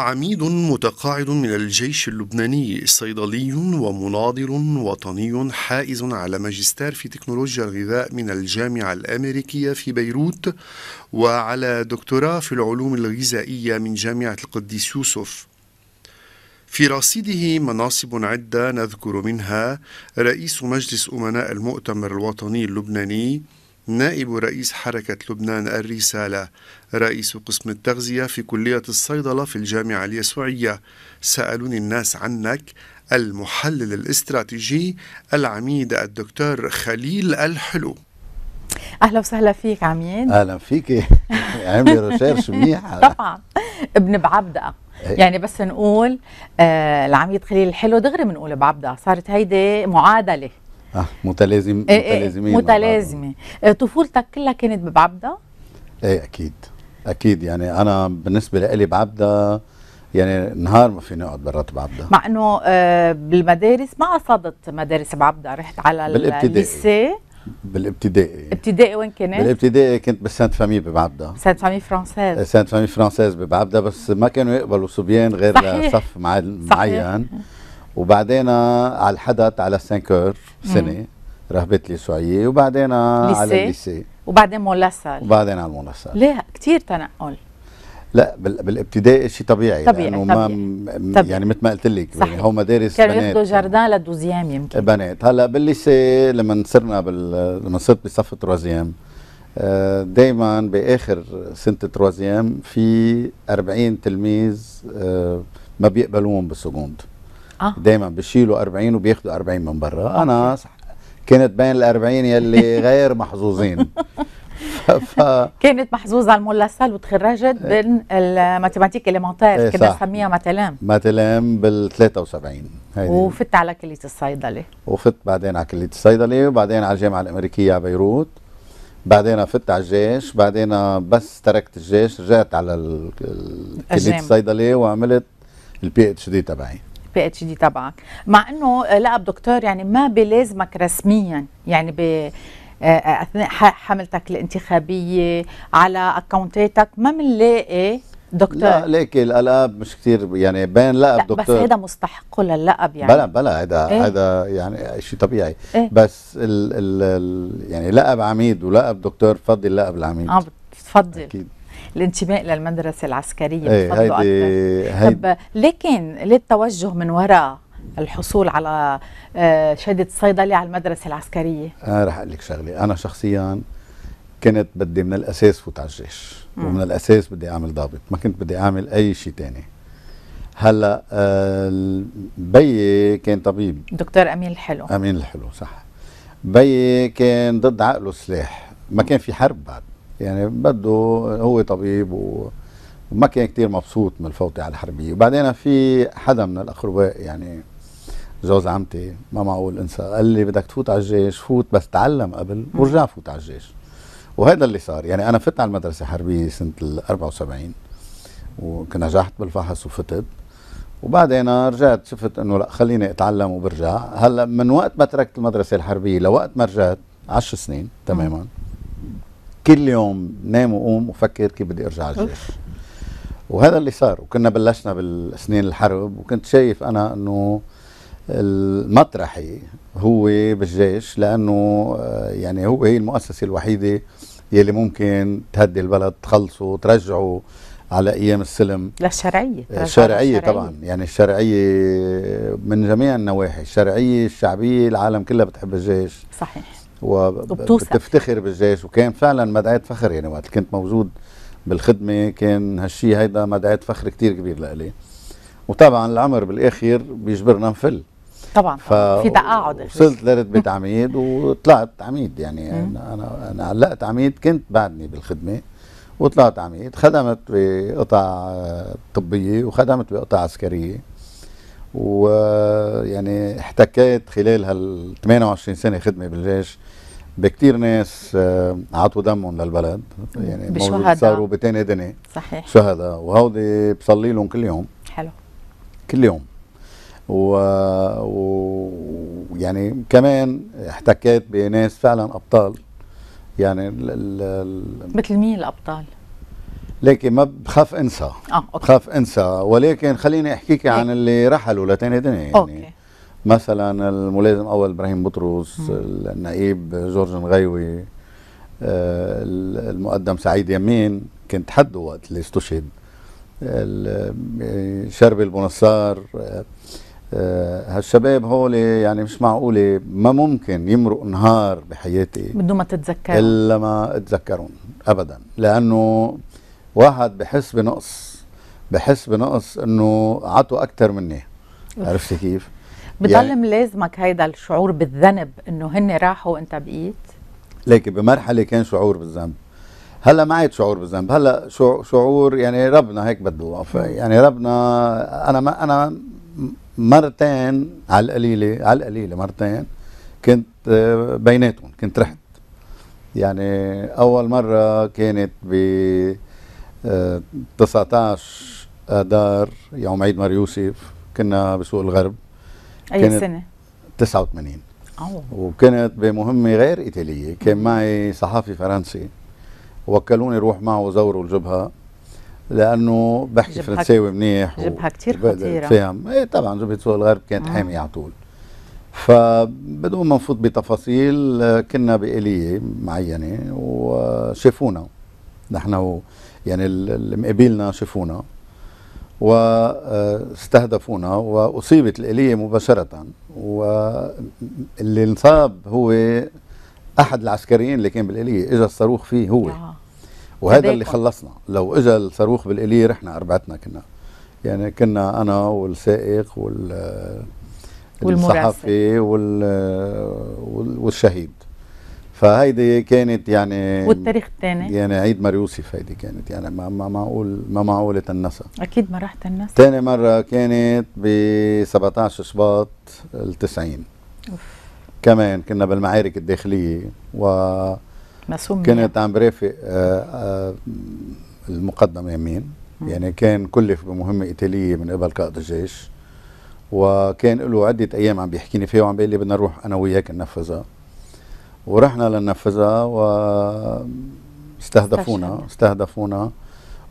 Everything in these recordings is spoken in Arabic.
عميد متقاعد من الجيش اللبناني صيدلي ومناضل وطني حائز على ماجستير في تكنولوجيا الغذاء من الجامعة الأمريكية في بيروت وعلى دكتوراه في العلوم الغذائية من جامعة القديس يوسف في رصيده مناصب عدة نذكر منها رئيس مجلس أمناء المؤتمر الوطني اللبناني نائب رئيس حركة لبنان الرسالة رئيس قسم التغذية في كلية الصيدلة في الجامعة اليسوعية سألوني الناس عنك المحلل الاستراتيجي العميد الدكتور خليل الحلو اهلا وسهلا فيك عميد اهلا فيك عامله ريسيرش منيح طبعا ابن بعبدأ إيه. يعني بس نقول آه العميد خليل الحلو دغري بنقول بعبدأ صارت هيدي معادله اه متلازم إيه، إيه، متلازمين متلازمه إيه، طفولتك كلها كانت بعبده؟ ايه اكيد اكيد يعني انا بالنسبه لي بعبده يعني نهار ما فيني اقعد برات بعبده مع انه آه، بالمدارس ما قصدت مدارس بعبده رحت على بالابتدائي بالابتدائي ابتدائي وين كنت؟ بالابتدائي كنت بسانت فامي ببعبده سانت فامي فرانسيز سانت فامي فرانسيز ببعبده بس ما كانوا يقبلوا صبيان غير صحيح. صف معين صحيح. وبعدين آه، على الحدث على سانكور سنه رهبت لي سوية آه، وبعدين على الليسي وبعدين مولاسال وبعدين على الملصق ليه كثير تنقل لا بالابتدائي شيء طبيعي طبيعي, لأنه طبيعي. ما طبيعي. يعني مثل ما قلت لك يعني هو مدارس كانوا ياخذوا جردان للدوزيام يمكن بنات هلا بالليسي لما صرنا بال... لما صرت بصف تروزيام آه، دائما باخر سنه تروزيام في 40 تلميذ آه، ما بيقبلوهم بالسجوند آه. دايما بيشيلوا 40 وبياخذوا 40 من برا انا صح كانت بين ال 40 يلي غير محظوظين ف... كانت محظوظه المولا سال وتخرجت إيه. من الماتيماتيك اليمونتير إيه، كنا نسميها ماتلام ماتلام بال 73 وفت على كليه الصيدله وفت بعدين على كليه الصيدله وبعدين على الجامعه الامريكيه على بيروت بعدين فت على الجيش بعدين بس تركت الجيش رجعت على كليه الصيدله وعملت البي اتش دي تبعي بي اتش دي تبعك مع انه لقب دكتور يعني ما بلازمك رسميا يعني ب آه، اثناء حملتك الانتخابيه على اكونتاتك ما بنلاقي دكتور لا ليك الالقاب مش كثير يعني بين لقب لا دكتور بس هذا مستحقه للقب يعني بلا بلا هذا إيه؟ هذا يعني شيء طبيعي إيه؟ بس ال ال يعني لقب عميد ولقب دكتور بفضل لقب العميد اه بتفضل اكيد الانتماء للمدرسه العسكريه ايه هيدي أكثر. طب لكن ليه التوجه من وراء الحصول على آه، شهاده صيدلي على المدرسه العسكريه؟ انا رح اقول لك شغله، انا شخصيا كنت بدي من الاساس فوت على الجيش ومن الاساس بدي اعمل ضابط، ما كنت بدي اعمل اي شيء ثاني. هلا بي آه، بيي كان طبيب دكتور امين الحلو امين الحلو صح بيي كان ضد عقله سلاح ما كان في حرب بعد يعني بده هو طبيب وما كان كثير مبسوط من الفوتة على الحربية وبعدين في حدا من الأقرباء يعني جوز عمتي ما معقول انسى قال لي بدك تفوت على الجيش فوت بس تعلم قبل ورجع فوت على الجيش وهذا اللي صار يعني انا فتت على المدرسه الحربيه سنه ال 74 وكنا نجحت بالفحص وفتت وبعدين رجعت شفت انه لا خليني اتعلم وبرجع هلا من وقت ما تركت المدرسه الحربيه لوقت ما رجعت 10 سنين تماما كل يوم نام وقوم وفكر كيف بدي ارجع على الجيش وهذا اللي صار وكنا بلشنا بالسنين الحرب وكنت شايف انا انه المطرحي هو بالجيش لانه آه، يعني هو هي المؤسسه الوحيده يلي ممكن تهدي البلد تخلصه ترجعه على ايام السلم للشرعيه الشرعيه شرعيه طبعا يعني الشرعيه من جميع النواحي الشرعيه الشعبيه العالم كلها بتحب الجيش صحيح وبتفتخر بالجيش وكان فعلا مدعاة فخر يعني وقت كنت موجود بالخدمة كان هالشيء هيدا مدعاة فخر كتير كبير لإلي وطبعا العمر بالآخر بيجبرنا نفل طبعا ف... في تقاعد وصلت لرتبة عميد وطلعت عميد يعني أنا, أنا علقت عميد كنت بعدني بالخدمة وطلعت عميد خدمت بقطع طبية وخدمت بقطع عسكرية ويعني احتكيت خلال هال 28 سنه خدمه بالجيش بكتير ناس آه، عطوا دمهم للبلد يعني بشهداء صاروا بتاني دني صحيح شهداء وهودي بصلي لهم كل يوم حلو كل يوم و... ويعني كمان احتكيت بناس فعلا ابطال يعني ال... ال... مثل مين الابطال؟ لكن ما بخاف انسى اه أوكي. بخاف انسى ولكن خليني احكيك عن إيه. اللي رحلوا لتاني دنيا يعني أوكي. مثلا الملازم اول ابراهيم بطرس النائب جورج نغيوي آه، المقدم سعيد يمين كنت حده وقت اللي استشهد شربي البنصار آه، هالشباب هول يعني مش معقولة ما ممكن يمرق نهار بحياتي بدون ما تتذكرهم إلا ما أتذكرهم أبدا لأنه واحد بحس بنقص بحس بنقص انه عطوا اكثر مني عرفتي كيف؟ بضل يعني ملازمك هيدا الشعور بالذنب انه هن راحوا وانت بقيت؟ لكن بمرحله كان شعور بالذنب هلا ما عاد شعور بالذنب هلا شعور يعني ربنا هيك بده يعني ربنا انا ما انا مرتين على القليله على القليله مرتين كنت آه، بيناتهم كنت رحت يعني اول مره كانت ب 19 اذار يوم عيد مار يوسف كنا بسوق الغرب اي سنه 89 أوه. وكنت بمهمه غير ايطاليه كان معي صحافي فرنسي وكلوني روح معه وزوروا الجبهه لانه بحكي جبهة فرنساوي منيح جبهه كثير خطيره فهم ايه طبعا جبهه سوق الغرب كانت حاميه على طول فبدون ما نفوت بتفاصيل كنا بآلية معينة وشافونا نحن يعني اللي مقابلنا شافونا واستهدفونا واصيبت الاليه مباشره واللي انصاب هو احد العسكريين اللي كان بالاليه اجى الصاروخ فيه هو آه. وهذا اللي خلصنا لو اجى الصاروخ بالاليه رحنا اربعتنا كنا يعني كنا انا والسائق وال والصحفي والشهيد فهيدي كانت يعني والتاريخ الثاني يعني عيد يوسف هيدي كانت يعني ما ما معقول ما معقول تنسى اكيد ما راح تنسى ثاني مره كانت ب 17 شباط ال 90 أوف. كمان كنا بالمعارك الداخليه و مسومية. كانت عم برافق آه، آه، المقدم يمين يعني كان كلف بمهمه قتالية من قبل قائد الجيش وكان له عده ايام عم بيحكيني فيها وعم بيقول لي بدنا نروح انا وياك ننفذها ورحنا لننفذها واستهدفونا استهدفونا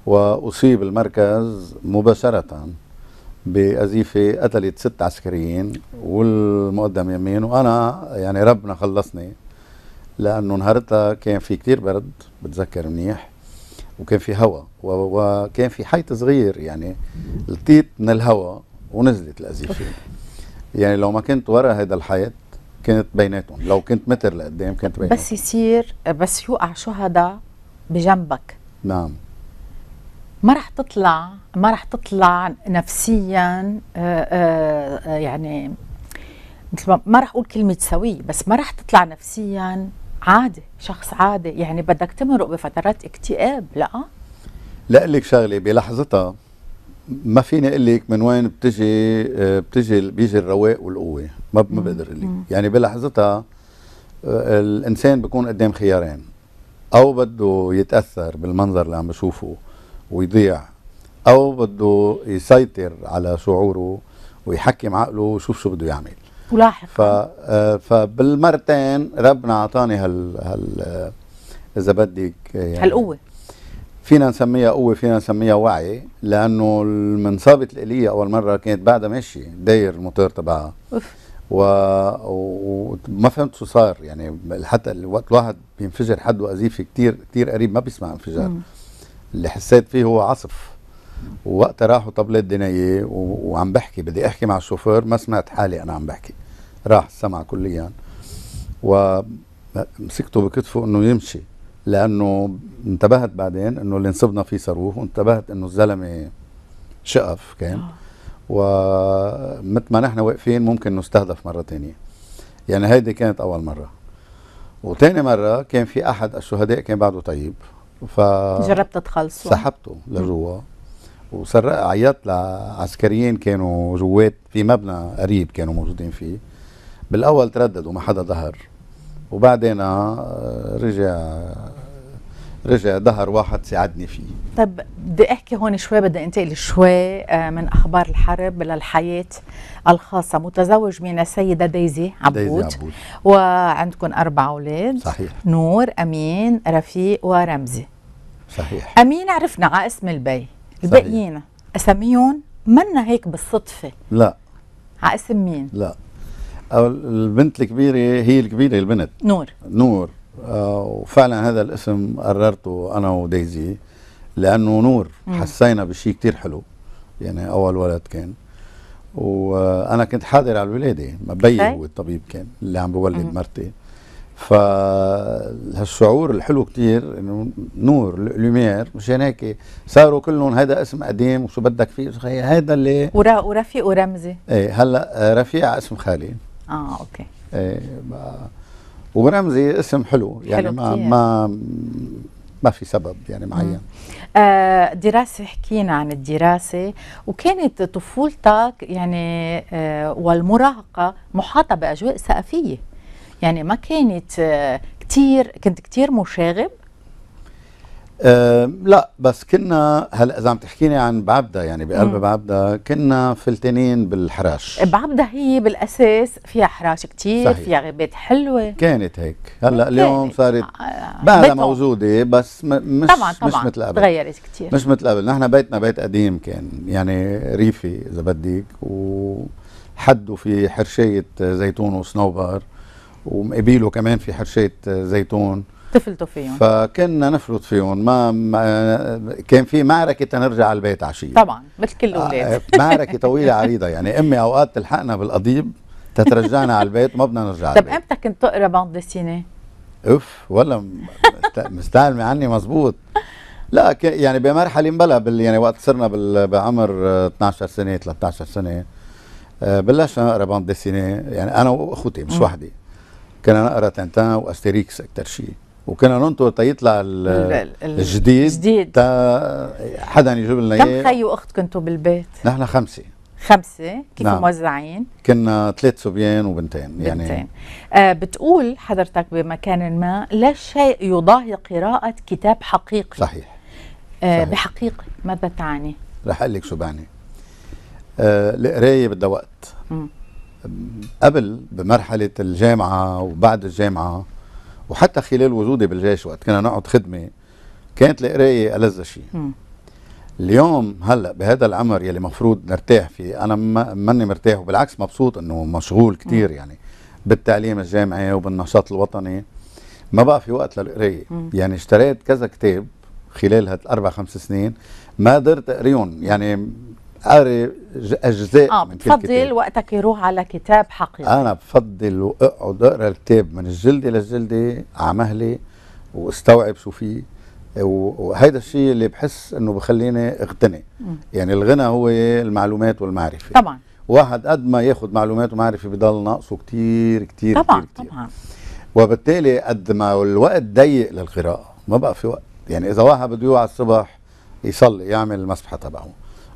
واصيب المركز مباشره بأزيفة قتلت ست عسكريين والمقدم يمين وأنا يعني ربنا خلصني لأنه نهارتها كان في كتير برد بتذكر منيح وكان في هواء وكان في حيط صغير يعني التيت من الهواء ونزلت الأزيفة يعني لو ما كنت ورا هذا الحيط كانت بيناتهم لو كنت متر لقدام كانت بيناتهم بس يصير بس يوقع شهداء بجنبك نعم ما رح تطلع ما رح تطلع نفسيا آه، آه، آه، يعني مثل ما ما رح اقول كلمه سوي بس ما رح تطلع نفسيا عادي شخص عادي يعني بدك تمرق بفترات اكتئاب لا لا لك شغله بلحظتها ما فيني اقول لك من وين بتجي آه، بتجي بيجي الرواق والقوه ما ما بقدر لك يعني بلحظتها آه، الانسان بيكون قدام خيارين او بده يتاثر بالمنظر اللي عم بشوفه ويضيع او بده يسيطر على شعوره ويحكم عقله ويشوف شو بده يعمل ولاحق ف آه، فبالمرتين ربنا اعطاني هال هال اذا بدك يعني هالقوه فينا نسميها قوه فينا نسميها وعي لانه من صابت الاليه اول مره كانت بعدها ماشيه داير الموتور تبعها و... وما فهمت شو صار يعني حتى الوقت الواحد بينفجر حد وقذيفه كثير كثير قريب ما بيسمع انفجار اللي حسيت فيه هو عصف ووقتها راحوا طبلات دنيا و... وعم بحكي بدي احكي مع الشوفير ما سمعت حالي انا عم بحكي راح السمع كليا ومسكته بكتفه انه يمشي لانه انتبهت بعدين انه اللي نصبنا فيه صاروخ وانتبهت انه الزلمه شقف كان آه. ومثل ما نحن واقفين ممكن نستهدف مره ثانيه يعني هيدي كانت اول مره وثاني مره كان في احد الشهداء كان بعده طيب ف جربت تخلصه سحبته لجوا وسرق عيطت لعسكريين كانوا جوات في مبنى قريب كانوا موجودين فيه بالاول ترددوا ما حدا ظهر وبعدين آه، رجع رجع ظهر واحد ساعدني فيه طب بدي احكي هون شوي بدي انتقل شوي آه، من اخبار الحرب للحياه الخاصه متزوج من السيده دايزي عبود, دايزي عبود. وعندكم اربع اولاد صحيح نور امين رفيق ورمزي صحيح امين عرفنا على اسم البي الباقيين اسميهم منا هيك بالصدفه لا على اسم مين لا البنت الكبيرة هي الكبيرة البنت نور نور آه وفعلا هذا الاسم قررته أنا ودايزي لأنه نور مم. حسينا بشيء كتير حلو يعني أول ولد كان وأنا كنت حاضر على الولادة مبين هو الطبيب كان اللي عم بولد مم. مرتي فهالشعور الحلو كتير انه نور لوميير مشان هيك صاروا كلهم هذا اسم قديم وشو بدك فيه هذا اللي ورا ورفيق ورمزي ايه هلا رفيقه اسم خالي اه اوكي ايه ورمزي اسم حلو يعني حلو ما كتير. ما ما في سبب يعني آه. معين آه دراسة حكينا عن الدراسة وكانت طفولتك يعني آه والمراهقة محاطة بأجواء ثقافية يعني ما كانت آه كتير كنت كتير مشاغب لا بس كنا هلا اذا عم تحكيني عن بعبدا يعني بقلب بعبدا كنا فلتانين بالحراش بعبدا هي بالاساس فيها حراش كثير فيها غابات حلوه كانت هيك هلا اليوم صارت آه، بعدها موجوده بس مش طبعا طبعا مش مثل قبل تغيرت كثير مش مثل قبل نحن بيتنا بيت قديم كان يعني ريفي اذا بدك وحده في حرشيه زيتون وصنوبر ومقابيله كمان في حرشيه زيتون تفلتوا فيهم فكنا نفلت فيهم ما, ما كان في معركه تنرجع على البيت عشيه طبعا مثل كل الاولاد آه، معركه طويله عريضه يعني امي اوقات تلحقنا بالقضيب تترجعنا على البيت ما بدنا نرجع طب امتى كنت تقرا باند ديسيني؟ اوف ولا مستعلمه عني مزبوط لا يعني بمرحله مبلا بال يعني وقت صرنا بعمر 12 آه، سنه 13 سنه آه، بلشنا نقرا باند ديسيني يعني انا واخوتي مش وحدي كنا نقرا تنتان واستيريكس اكثر شيء وكنا ننطر تيطلع الجديد جديد حدا يعني يجيب لنا اياه كم خي واخت كنتوا بالبيت؟ نحن خمسه خمسة كيف نعم. موزعين؟ كنا ثلاث صبيان وبنتين يعني بنتين. آه بتقول حضرتك بمكان ما لا شيء يضاهي قراءة كتاب حقيقي صحيح, آه صحيح. بحقيقي ماذا تعني؟ رح أقول لك شو بعني آه القراية بدها وقت م. قبل بمرحلة الجامعة وبعد الجامعة وحتى خلال وجودي بالجيش وقت كنا نقعد خدمه كانت القرايه ألذ شيء اليوم هلا بهذا العمر يلي مفروض نرتاح فيه انا ماني مرتاح وبالعكس مبسوط انه مشغول كثير يعني بالتعليم الجامعي وبالنشاط الوطني ما بقى في وقت للقرايه يعني اشتريت كذا كتاب خلال هالاربع خمس سنين ما قدرت اقريهم يعني اقري اجزاء اه بتفضل وقتك يروح على كتاب حقيقي انا بفضل اقعد اقرا الكتاب من الجلده للجلده على مهلي واستوعب شو فيه وهيدا الشيء اللي بحس انه بخليني اغتني يعني الغنى هو المعلومات والمعرفه طبعا واحد قد ما ياخذ معلومات ومعرفه بضل ناقصه كثير كثير طبعا كتير طبعا وبالتالي قد ما الوقت ضيق للقراءه ما بقى في وقت يعني اذا واحد بده يوعى الصبح يصلي يعمل المسبحه تبعه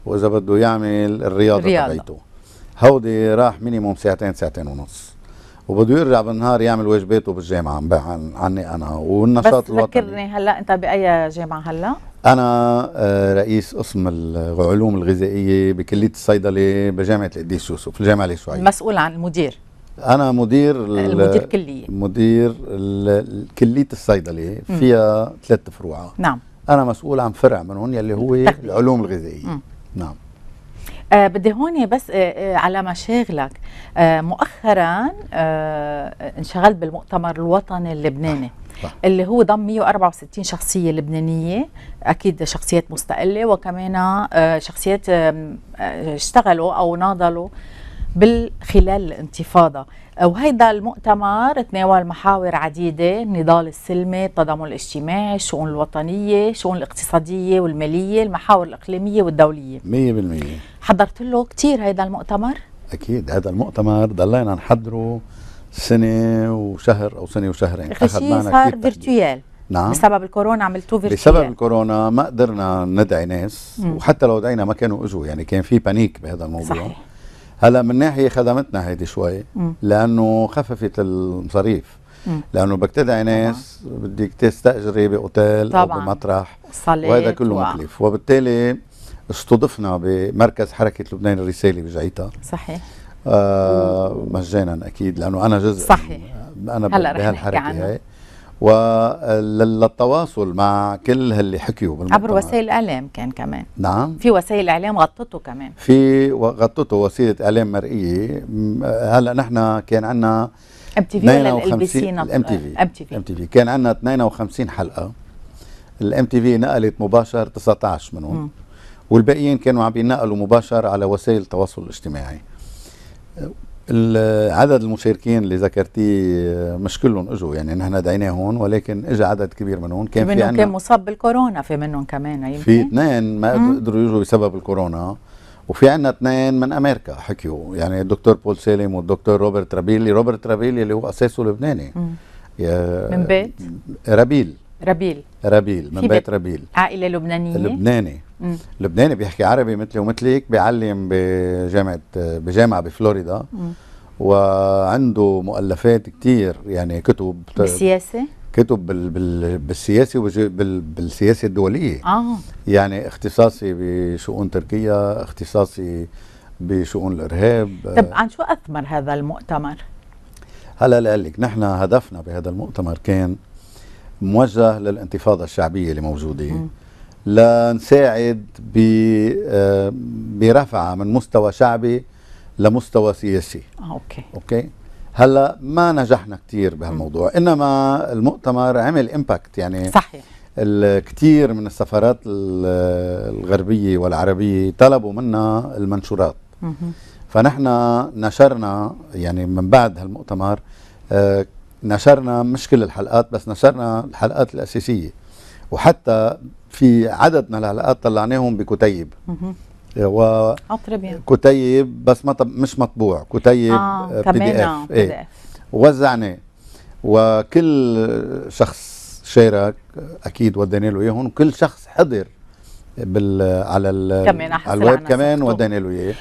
واذا بده يعمل الرياضه تبعيته هودي راح مينيموم ساعتين ساعتين ونص وبده يرجع بالنهار يعمل واجباته بالجامعه عن عني انا والنشاط بس الوطني بس ذكرني هلا انت باي جامعه هلا؟ انا آه، رئيس قسم العلوم الغذائيه بكليه الصيدله بجامعه القديس يوسف الجامعه الشيوعيه مسؤول عن المدير انا مدير المدير الكليه مدير كليه الصيدله فيها ثلاث فروع نعم انا مسؤول عن فرع منهم يلي هو العلوم الغذائيه نعم آه بدي هون بس آه, آه، على مشاغلك آه مؤخرا آه، انشغلت بالمؤتمر الوطني اللبناني صح. اللي هو ضم 164 شخصيه لبنانيه اكيد شخصيات مستقله وكمان آه، شخصيات اشتغلوا او ناضلوا بالخلال الانتفاضة وهيدا المؤتمر تناول محاور عديدة النضال السلمي التضامن الاجتماعي الشؤون الوطنية الشؤون الاقتصادية والمالية المحاور الإقليمية والدولية 100% حضرت له كثير هيدا المؤتمر أكيد هذا المؤتمر ضلينا نحضره سنة وشهر أو سنة وشهرين أخذنا صار فيرتويال نعم بسبب الكورونا عملتوه فيرتويال بسبب الكورونا ما قدرنا ندعي ناس مم. وحتى لو دعينا ما كانوا اجوا يعني كان في بانيك بهذا الموضوع صحيح. هلا من ناحيه خدمتنا هيدي شوي لانه خففت المصاريف لانه ببتدعي ناس بدك تستاجري باوتيل طبعا. او بمطرح وهذا كله و... مكلف وبالتالي استضفنا بمركز حركه لبنان الرسالي بجعيتا صحيح آه مجانا اكيد لانه انا جزء صحيح انا هلا بهالحركه هي وللتواصل مع كل هاللي حكيوا عبر وسائل الاعلام كان كمان نعم في وسائل اعلام غطته كمان في غطته وسيله اعلام مرئيه هلا نحن كان عندنا ام تي في ولا ال بي سي ام تي في ام تي في كان عندنا 52 حلقه الام تي في نقلت مباشر 19 منهم والباقيين كانوا عم ينقلوا مباشر على وسائل التواصل الاجتماعي عدد المشاركين اللي ذكرتيه آه، مش كلهم اجوا يعني نحن دعيناه هون ولكن اجى عدد كبير منهم كان في منهم كان مصاب بالكورونا في منهم كمان يمكن في اثنين ما قدروا يجوا بسبب الكورونا وفي عندنا اثنين من امريكا حكيوا يعني الدكتور بول سالم والدكتور روبرت رابيلي روبرت رابيلي اللي هو اساسه لبناني من بيت رابيل ربيل ربيل من بيت ربيل عائله لبنانيه لبناني مم. لبناني بيحكي عربي مثلي ومثلك بيعلم بجامعه بجامعه بفلوريدا مم. وعنده مؤلفات كثير يعني كتب بالسياسه كتب بال بال بالسياسه بالسياسه الدوليه آه. يعني اختصاصي بشؤون تركيا اختصاصي بشؤون الارهاب طب عن شو اثمر هذا المؤتمر هلا لك نحن هدفنا بهذا المؤتمر كان موجه للانتفاضة الشعبية اللي موجودة لنساعد برفعها آه، من مستوى شعبي لمستوى سياسي آه، اوكي اوكي هلا ما نجحنا كثير بهالموضوع انما المؤتمر عمل امباكت يعني صحيح كثير من السفارات الغربيه والعربيه طلبوا منا المنشورات مم. فنحن نشرنا يعني من بعد هالمؤتمر آه، نشرنا مش كل الحلقات بس نشرنا الحلقات الاساسيه وحتى في عدد من الحلقات طلعناهم بكتيب و يعني. كتيب بس مش مطبوع كتيب بي دي اف وزعناه وكل شخص شارك اكيد ودينا له اياهم وكل شخص حضر بال على ال كمان على الويب كمان ودينا له اياه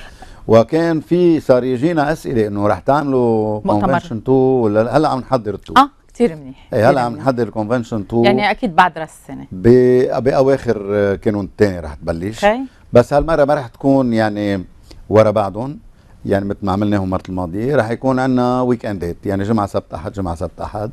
وكان في صار يجينا اسئله انه رح تعملوا كونفنشن 2 ولا هلا عم نحضر التو اه كثير منيح ايه هلا عم نحضر كونفنشن 2 يعني اكيد بعد راس السنه باواخر كانون الثاني رح تبلش okay. بس هالمره ما رح تكون يعني ورا بعضهم يعني مثل ما عملناهم المره الماضيه رح يكون عندنا ويك اندات يعني جمعه سبت احد جمعه سبت احد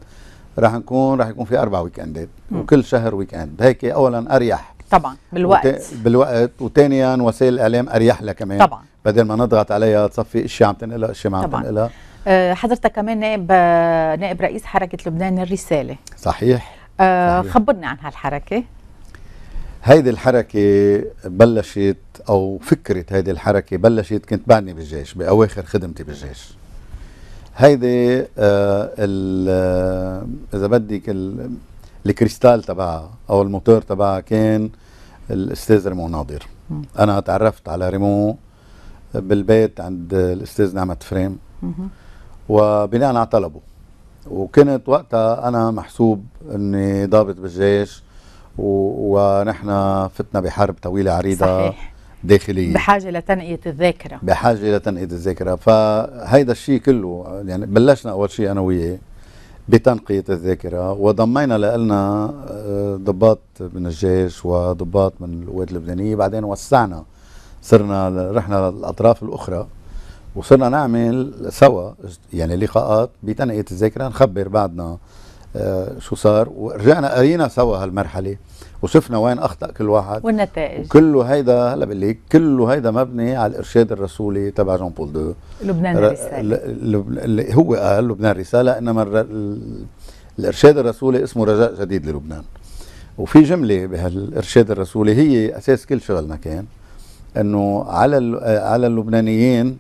رح نكون رح يكون في اربع ويك اندات وكل شهر ويك اند هيك اولا اريح طبعا بالوقت وت... بالوقت وثانيا يعني وسائل الاعلام اريح لها كمان طبعا بدل ما نضغط عليها تصفي اشياء عم تنقلها اشياء ما عم تنقلها آه، حضرتك كمان نائب آه، نائب رئيس حركه لبنان الرساله صحيح, أه صحيح. خبرنا عن هالحركه هيدي الحركة بلشت أو فكرة هيدي الحركة بلشت كنت بعدني بالجيش بأواخر خدمتي بالجيش هيدي آه, آه، إذا بدك الكريستال تبعها أو الموتور تبعها كان الاستاذ ريمو ناظر انا تعرفت على ريمو بالبيت عند الاستاذ نعمت فريم وبناء على طلبه وكنت وقتها انا محسوب اني ضابط بالجيش ونحن فتنا بحرب طويله عريضه صحيح. داخليه بحاجه لتنقيه الذاكره بحاجه لتنقيه الذاكره فهيدا الشيء كله يعني بلشنا اول شيء انا وياه بتنقية الذاكرة وضمينا لنا آه، ضباط من الجيش وضباط من القوات اللبنانية بعدين وسعنا صرنا رحنا للأطراف الأخرى وصرنا نعمل سوا يعني لقاءات بتنقية الذاكرة نخبر بعدنا آه، شو صار ورجعنا قرينا سوا هالمرحله وشفنا وين اخطا كل واحد والنتائج كله هيدا هلا بقول لك كله هيدا مبني على الارشاد الرسولي تبع جون بول دو لبنان الرساله اللي هو قال لبنان رساله انما الارشاد الرسولي اسمه رجاء جديد للبنان وفي جمله بهالارشاد الرسولي هي اساس كل شغلنا كان انه على آه، على اللبنانيين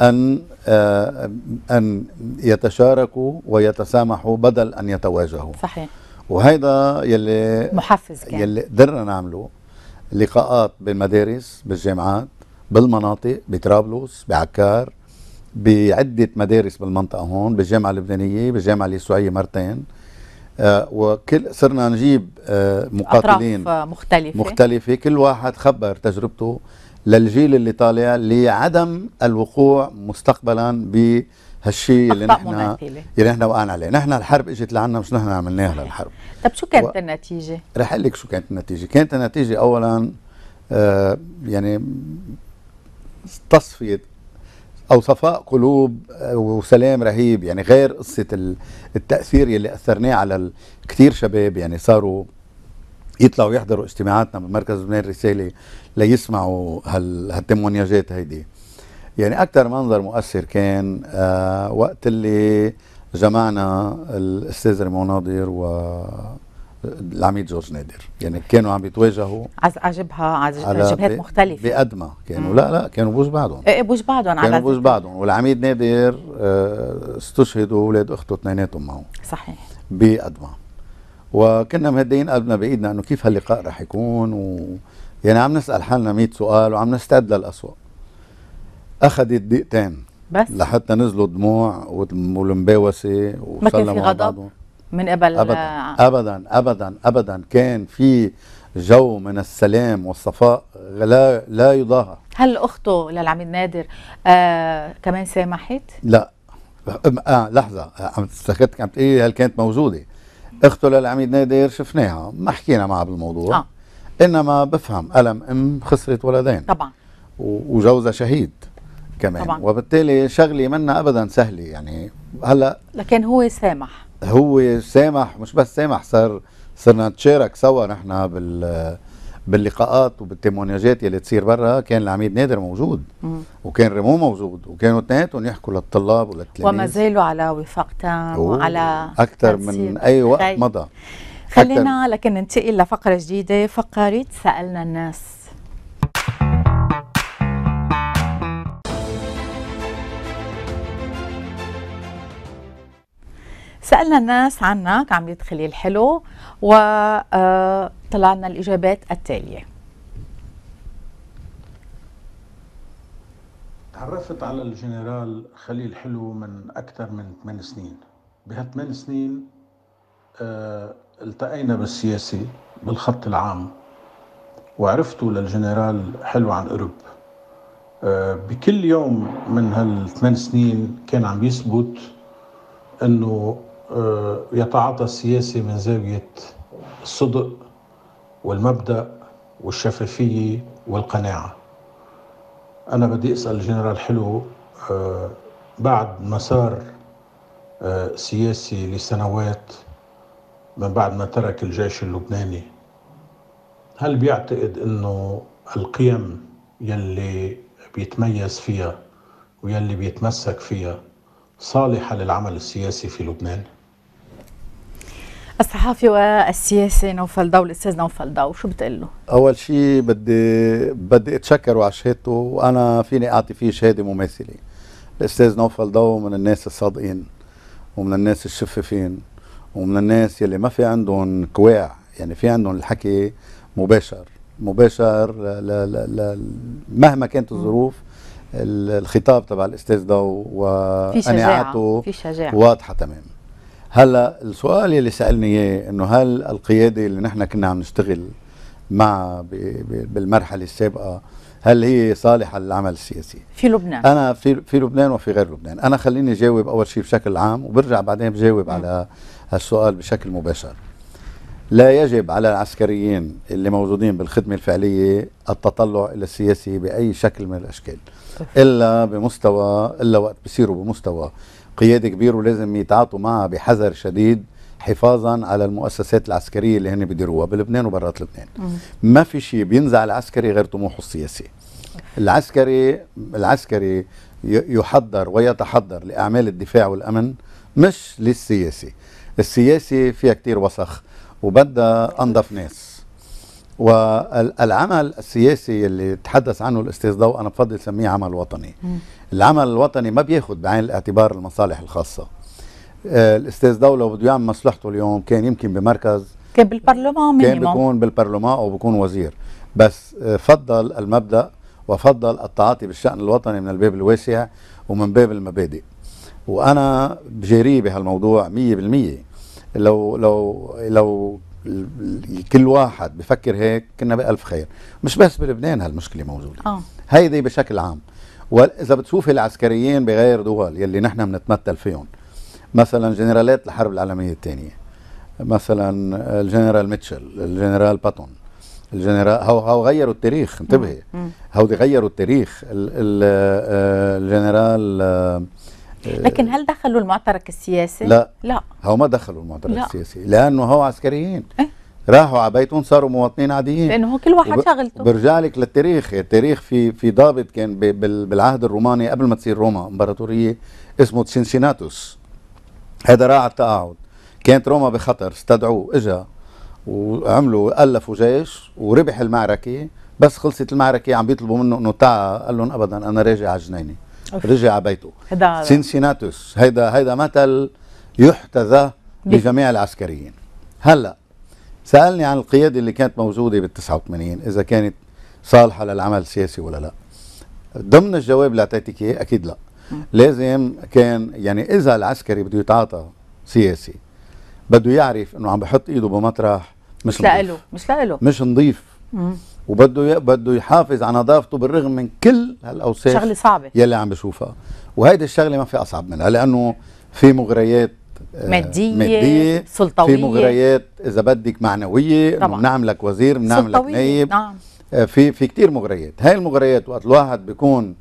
أن آه، أن يتشاركوا ويتسامحوا بدل أن يتواجهوا صحيح وهيدا يلي محفز كان يلي قدرنا نعمله لقاءات بالمدارس بالجامعات بالمناطق بطرابلس بعكار بعدة مدارس بالمنطقة هون بالجامعة اللبنانية بالجامعة اليسوعية مرتين آه وكل صرنا نجيب آه مقاتلين أطراف مختلفة مختلفة كل واحد خبر تجربته للجيل اللي طالع لعدم الوقوع مستقبلا بهالشيء اللي نحن اللي نحن وقعنا عليه، نحن الحرب اجت لعنا مش نحن عملناها للحرب. طب شو كانت و... النتيجة؟ رح اقول لك شو كانت النتيجة، كانت النتيجة أولا آه يعني تصفية او صفاء قلوب آه، وسلام رهيب يعني غير قصه التاثير اللي اثرناه على كثير شباب يعني صاروا يطلعوا يحضروا اجتماعاتنا بمركز لبنان الرساله ليسمعوا هالتمونياجات هيدي يعني اكثر منظر مؤثر كان آه وقت اللي جمعنا الاستاذ ريمون ناظر و العميد جورج نادر يعني كانوا عم يتواجهوا عجبها على جبهات مختلفه بقدمه كانوا مم. لا لا كانوا بوج بعضهم ايه بوج بعضهم كانوا بوج بعضهم والعميد نادر آه، استشهدوا اولاد اخته اثنيناتهم معه صحيح بقدمه وكنا مهدئين قلبنا بايدنا انه كيف هاللقاء رح يكون و يعني عم نسال حالنا 100 سؤال وعم نستعد للاسوء اخذت دقيقتين بس لحتى نزلوا الدموع والمباوسه ما كان في غضب من قبل ابدا ابدا ابدا ابدا كان في جو من السلام والصفاء لا لا يضاهى هل اخته للعميد نادر آه كمان سامحت؟ لا آه لحظه آه، عم سكتك عم تقولي إيه؟ هل كانت موجوده اخته للعميد نادر شفناها ما حكينا معها بالموضوع آه. انما بفهم الم ام خسرت ولدين طبعا وجوزها شهيد كمان طبعا. وبالتالي شغلي منا ابدا سهله يعني هلا لكن هو سامح هو سامح مش بس سامح صار صرنا نتشارك سوا نحن بال باللقاءات وبالتيمونياجات يلي تصير برا كان العميد نادر موجود مم. وكان ريمو موجود وكانوا اثنيناتهم يحكوا للطلاب وللتلاميذ وما زالوا على وفاق تام وعلى اكثر من اي وقت مضى خلينا لكن ننتقل لفقره جديده فقره سالنا الناس سالنا الناس عنك عم يدخلي الحلو وطلعنا آه، الاجابات التاليه تعرفت على الجنرال خليل حلو من اكثر من ثمان سنين بهالثمان سنين آه، التقينا بالسياسه بالخط العام وعرفته للجنرال حلو عن قرب آه، بكل يوم من هالثمان سنين كان عم يثبت انه آه، يتعاطى السياسي من زاوية الصدق والمبدأ والشفافية والقناعة أنا بدي أسأل الجنرال حلو آه، بعد مسار آه، سياسي لسنوات من بعد ما ترك الجيش اللبناني هل بيعتقد أنه القيم يلي بيتميز فيها ويلي بيتمسك فيها صالحة للعمل السياسي في لبنان؟ الصحافي والسياسي نوفل ضو الاستاذ نوفل ضو شو بتقول له؟ اول شيء بدي بدي اتشكره على شهادته وانا فيني اعطي فيه شهاده مماثله. الاستاذ نوفل ضو من الناس الصادقين ومن الناس الشفافين ومن الناس يلي ما في عندهم كواع يعني في عندهم الحكي مباشر مباشر لا لا لا مهما كانت الظروف الخطاب تبع الاستاذ ضو وقناعاته واضحه تمام هلا السؤال يلي سالني اياه انه هل القياده اللي نحن كنا عم نشتغل مع بالمرحله السابقه هل هي صالحه للعمل السياسي في لبنان انا في في لبنان وفي غير لبنان انا خليني جاوب اول شيء بشكل عام وبرجع بعدين بجاوب نعم. على هالسؤال بشكل مباشر لا يجب على العسكريين اللي موجودين بالخدمه الفعليه التطلع الى السياسي باي شكل من الاشكال الا بمستوى الا وقت بصيروا بمستوى قيادة كبير ولازم يتعاطوا معها بحذر شديد حفاظا على المؤسسات العسكريه اللي هن بيديروها بلبنان وبرات لبنان ما في شيء بينزع العسكري غير طموحه السياسي العسكري العسكري يحضر ويتحضر لاعمال الدفاع والامن مش للسياسي السياسي فيها كتير وسخ وبدها انظف ناس والعمل السياسي اللي تحدث عنه الاستاذ ضوء انا بفضل اسميه عمل وطني م. العمل الوطني ما بياخد بعين الاعتبار المصالح الخاصه آه، الاستاذ ضوء لو بده يعمل مصلحته اليوم كان يمكن بمركز كان بالبرلمان كان بيكون بالبرلمان او بيكون وزير بس آه، فضل المبدا وفضل التعاطي بالشان الوطني من الباب الواسع ومن باب المبادئ وانا بجاريه بهالموضوع 100% لو لو لو كل واحد بفكر هيك كنا بألف خير مش بس بلبنان هالمشكلة موجودة آه. هيدي بشكل عام وإذا بتشوف العسكريين بغير دول يلي نحن بنتمثل فيهم مثلا جنرالات الحرب العالمية الثانية مثلا الجنرال ميتشل الجنرال باتون الجنرال هو هو غيروا التاريخ انتبهي هودي غيروا التاريخ آه، الجنرال آه، إيه. لكن هل دخلوا المعترك السياسي؟ لا لا هو ما دخلوا المعترك لا. السياسي لانه هو عسكريين إيه؟ راحوا على بيتهم صاروا مواطنين عاديين لانه هو كل واحد وب... شغلته برجع لك للتاريخ التاريخ في في ضابط كان ب... بال... بالعهد الروماني قبل ما تصير روما امبراطوريه اسمه تسينسيناتوس هذا راح على التقاعد كانت روما بخطر استدعوه اجا وعملوا الفوا جيش وربح المعركه بس خلصت المعركه عم بيطلبوا منه انه تعا قال لهم ابدا انا راجع على الجنينه رجع على بيته سينسيناتوس هيدا هيدا مثل يحتذى بجميع العسكريين هلا سالني عن القياده اللي كانت موجوده بال 89 اذا كانت صالحه للعمل السياسي ولا لا ضمن الجواب اللي اعطيتك اياه اكيد لا لازم كان يعني اذا العسكري بده يتعاطى سياسي بده يعرف انه عم بحط ايده بمطرح مش مش لإله مش لإله مش نظيف وبده بده يحافظ على نظافته بالرغم من كل هالاوساخ شغله صعبه يلي عم بشوفها وهيدي الشغله ما في اصعب منها لانه في مغريات آه، مادية, مادية سلطوية في مغريات إذا بدك معنوية طبعا بنعمل لك وزير بنعمل لك نايب نعم آه، في في كثير مغريات هاي المغريات وقت الواحد بيكون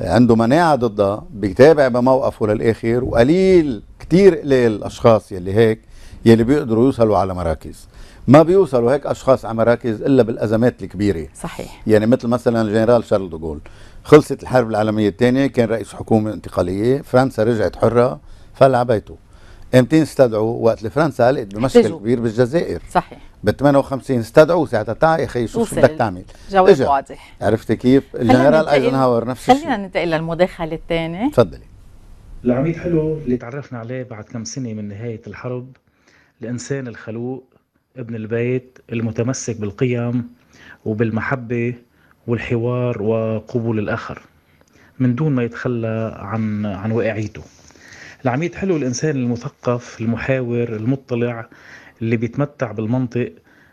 عنده مناعة ضدها بيتابع بموقفه للآخر وقليل كثير قليل الأشخاص يلي هيك يلي بيقدروا يوصلوا على مراكز ما بيوصلوا هيك اشخاص على مراكز الا بالازمات الكبيره صحيح يعني مثل مثلا الجنرال شارل دوغول خلصت الحرب العالميه الثانيه كان رئيس حكومه انتقاليه فرنسا رجعت حره فلع بيته امتين استدعوا وقت فرنسا علقت بمشكل بجو. كبير بالجزائر صحيح بال 58 استدعوا ساعتها تعال يا اخي شو بدك تعمل جواب واضح عرفتي كيف؟ الجنرال ايزنهاور نفس الشيء خلينا ننتقل للمداخله الثانيه تفضلي العميد حلو اللي تعرفنا عليه بعد كم سنه من نهايه الحرب الانسان الخلوق ابن البيت المتمسك بالقيم وبالمحبة والحوار وقبول الآخر من دون ما يتخلى عن عن واقعيته العميد حلو الإنسان المثقف المحاور المطلع اللي بيتمتع بالمنطق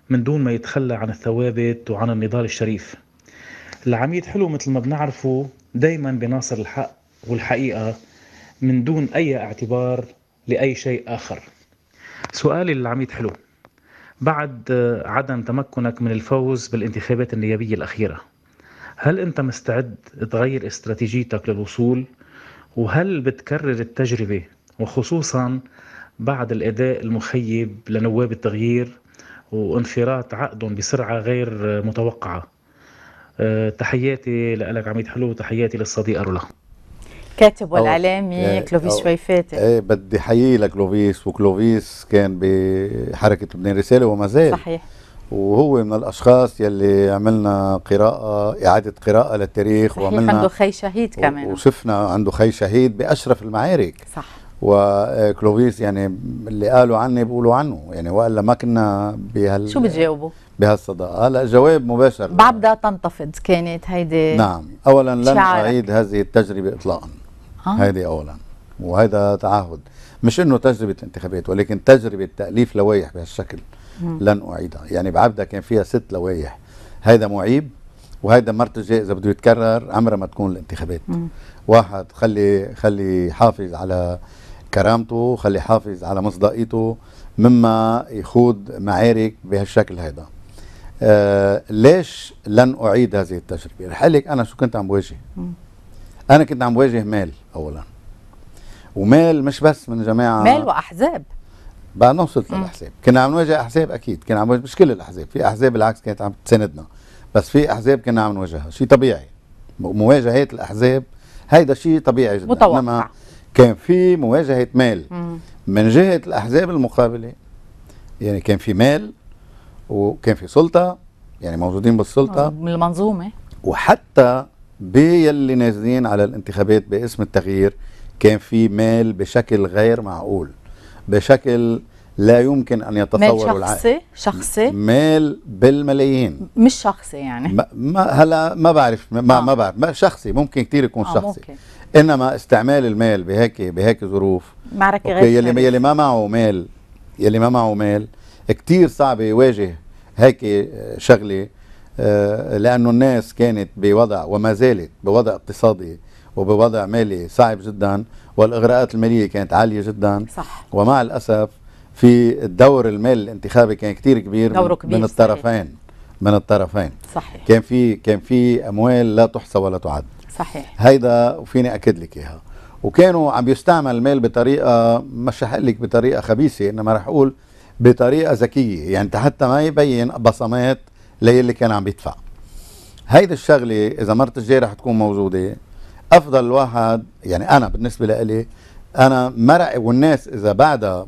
من دون ما يتخلى عن الثوابت وعن النضال الشريف العميد حلو مثل ما بنعرفه دايما بناصر الحق والحقيقة من دون أي اعتبار لأي شيء آخر سؤالي للعميد حلو بعد آه، عدم تمكنك من الفوز بالانتخابات النيابية الأخيرة هل أنت مستعد تغير استراتيجيتك للوصول؟ وهل بتكرر التجربة وخصوصا بعد الأداء المخيب لنواب التغيير وانفراط عقدهم بسرعة غير آه، متوقعة آه، تحياتي لك عميد حلو وتحياتي للصديقة رولا الكاتب والاعلامي يعني كلوفيس شويفاتي ايه بدي حيي لكلوفيس وكلوفيس كان بحركه لبنان رساله وما زال صحيح وهو من الاشخاص يلي عملنا قراءه اعاده قراءه للتاريخ صحيح وعملنا عنده خي شهيد كمان وشفنا عنده خي شهيد باشرف المعارك صح وكلوفيس آه، يعني اللي قالوا عني بيقولوا عنه يعني والا ما كنا بهال شو بتجاوبه؟ بهالصداقه هلا جواب مباشر بعدها تنتفض كانت هيدي نعم اولا لن اعيد هذه التجربه اطلاقا آه. هذه اولا وهذا تعهد مش انه تجربه انتخابات ولكن تجربه تاليف لوائح بهالشكل لن اعيدها يعني بعبدا كان فيها ست لوائح هذا معيب وهذا الجاي اذا بده يتكرر عمرها ما تكون الانتخابات مم. واحد خلي خلي حافظ على كرامته خلي حافظ على مصداقيته مما يخوض معارك بهالشكل هذا آه ليش لن اعيد هذه التجربه رح انا شو كنت عم بواجه مم. انا كنت عم بواجه مال اولا ومال مش بس من جماعه مال واحزاب بعد ما وصلت للاحزاب كنا عم نواجه احزاب اكيد كنا عم نواجه مش كل الاحزاب في احزاب بالعكس كانت عم تساندنا بس في احزاب كنا عم نواجهها شيء طبيعي مواجهات الاحزاب هيدا شيء طبيعي جدا متوقع. انما كان في مواجهه مال مم. من جهه الاحزاب المقابله يعني كان في مال وكان في سلطه يعني موجودين بالسلطه آه، من المنظومه وحتى باللي نازلين على الانتخابات باسم التغيير كان في مال بشكل غير معقول بشكل لا يمكن ان يتصور مال شخصي العقل. شخصي مال بالملايين مش شخصي يعني ما, ما هلا ما بعرف ما, آه. ما بعرف ما شخصي ممكن كثير يكون آه شخصي ممكن. انما استعمال المال بهيك بهيك ظروف معركه غير يلي, يلي ما معه مال يلي ما معه مال كثير صعب يواجه هيك آه، شغله آه، لأنه الناس كانت بوضع وما زالت بوضع اقتصادي وبوضع مالي صعب جدا والإغراءات المالية كانت عالية جدا صح. ومع الأسف في الدور المال الانتخابي كان كتير كبير, دوره كبير من الطرفين صحيح. من الطرفين صحيح كان في كان في اموال لا تحصى ولا تعد صحيح هيدا وفيني اكد لك اياها وكانوا عم يستعمل المال بطريقه مش رح لك بطريقه خبيثه انما رح اقول بطريقه ذكيه يعني حتى ما يبين بصمات للي كان عم بيدفع هيدي الشغله اذا مرت الجاي رح تكون موجوده افضل الواحد يعني انا بالنسبه لإلي انا مرق والناس اذا بعدها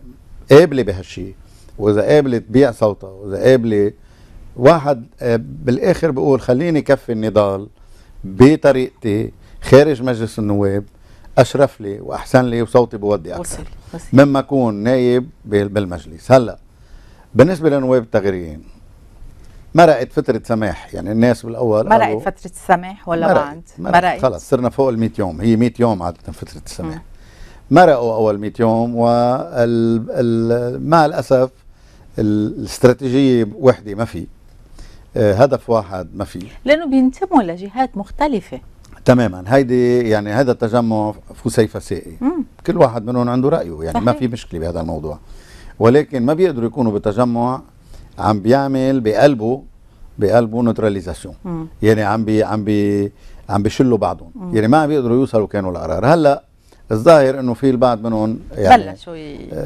قابله بهالشيء واذا قابله تبيع صوتها واذا قابله واحد آه، بالاخر بقول خليني كفي النضال بطريقتي خارج مجلس النواب اشرف لي واحسن لي وصوتي بودي اكثر وصل. وصل. مما اكون نايب بالمجلس هلا بالنسبه لنواب التغييرين مرقت فترة سماح يعني الناس بالأول مرقت فترة السماح ولا مرقت بعد؟ مرقت, مرقت خلص صرنا فوق ال 100 يوم هي 100 يوم عادة فترة السماح م. مرقوا أول 100 يوم ومع الأسف الاستراتيجية وحدة ما في آه، هدف واحد ما في لأنه بينتموا لجهات مختلفة تماما هيدي يعني هذا التجمع فسيفسائي كل واحد منهم عنده رأيه يعني صحيح. ما في مشكلة بهذا الموضوع ولكن ما بيقدروا يكونوا بتجمع عم بيعمل بقلبه بقلبه نوتراليزاسيون يعني عم بي عم بي عم بيشلوا بعضهم مم. يعني ما عم بيقدروا يوصلوا كانوا القرار هلا الظاهر انه في البعض منهم يعني بلشوا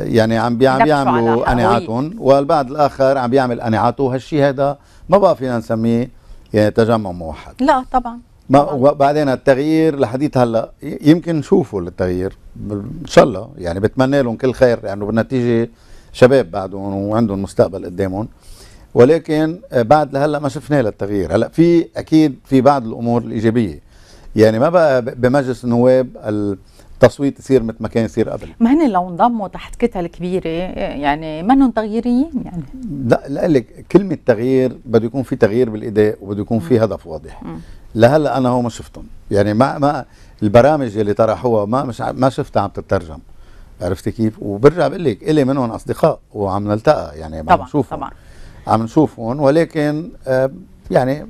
يعني عم بيعم بيعملوا قناعاتهم والبعض الاخر عم بيعمل قناعاته وهالشيء هذا ما بقى فينا نسميه يعني تجمع موحد لا طبعا ما وبعدين التغيير لحديت هلا يمكن نشوفه التغيير ان شاء الله يعني بتمنى لهم كل خير لانه يعني بالنتيجه شباب بعدهم وعندهم مستقبل قدامهم ولكن آه، بعد لهلا ما شفنا للتغيير هلا في اكيد في بعض الامور الايجابيه يعني ما بقى بمجلس النواب التصويت يصير مثل ما كان يصير قبل ما هن لو انضموا تحت كتل كبيره آه، يعني ما هن تغييريين يعني لا لا لك كلمه تغيير بده يكون في تغيير بالاداء وبده يكون في هدف واضح لهلا انا هو ما شفتهم يعني ما ما البرامج اللي طرحوها ما مش ما شفتها عم تترجم عرفت كيف وبرجع بقول لك الي منهم اصدقاء وعم نلتقى يعني عم طبعا نشوفهم طبعا عم نشوفهم ولكن آه، يعني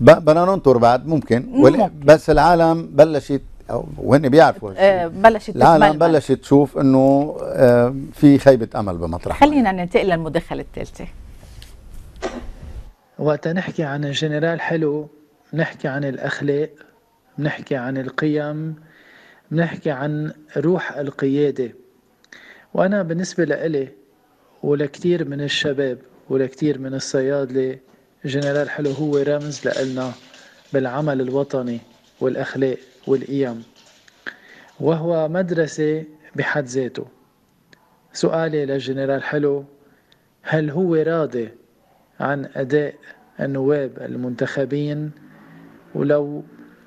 بدنا ننطر بعد ممكن, ممكن. بس العالم بلشت او وهن بيعرفوا آه بلشت العالم بلشت تشوف انه آه، في خيبه امل بمطرح خلينا ننتقل للمداخله الثالثه وقت نحكي عن الجنرال حلو نحكي عن الاخلاق نحكي عن القيم بنحكي عن روح القيادة وأنا بالنسبة لإلي ولكتير من الشباب ولكتير من الصيادلة جنرال حلو هو رمز لإلنا بالعمل الوطني والأخلاق والقيم وهو مدرسة بحد ذاته سؤالي للجنرال حلو هل هو راضي عن أداء النواب المنتخبين ولو